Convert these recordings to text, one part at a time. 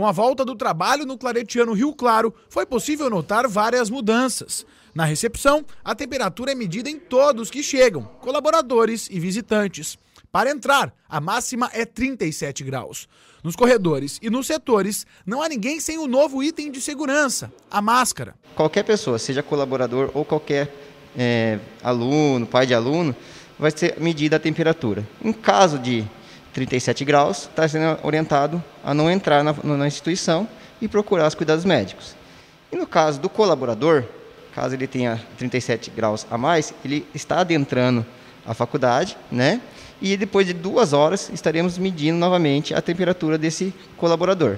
Com a volta do trabalho no Claretiano Rio Claro, foi possível notar várias mudanças. Na recepção, a temperatura é medida em todos que chegam, colaboradores e visitantes. Para entrar, a máxima é 37 graus. Nos corredores e nos setores, não há ninguém sem o novo item de segurança, a máscara. Qualquer pessoa, seja colaborador ou qualquer é, aluno, pai de aluno, vai ser medida a temperatura. Em caso de 37 graus, está sendo orientado a não entrar na, na instituição e procurar os cuidados médicos. E no caso do colaborador, caso ele tenha 37 graus a mais, ele está adentrando a faculdade, né? E depois de duas horas estaremos medindo novamente a temperatura desse colaborador.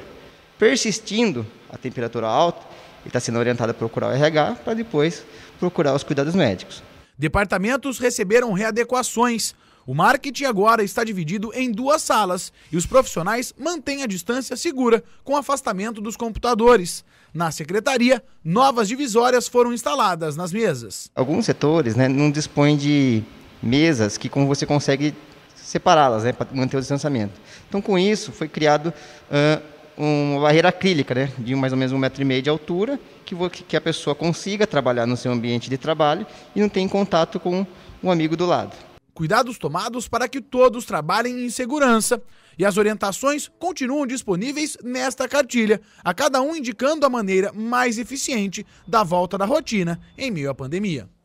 Persistindo a temperatura alta, ele está sendo orientado a procurar o RH para depois procurar os cuidados médicos. Departamentos receberam readequações o marketing agora está dividido em duas salas e os profissionais mantêm a distância segura com afastamento dos computadores. Na secretaria, novas divisórias foram instaladas nas mesas. Alguns setores né, não dispõem de mesas que como você consegue separá-las né, para manter o distanciamento. Então, com isso, foi criado uh, uma barreira acrílica, né, de mais ou menos um metro e meio de altura, que, que a pessoa consiga trabalhar no seu ambiente de trabalho e não tenha contato com um amigo do lado. Cuidados tomados para que todos trabalhem em segurança. E as orientações continuam disponíveis nesta cartilha, a cada um indicando a maneira mais eficiente da volta da rotina em meio à pandemia.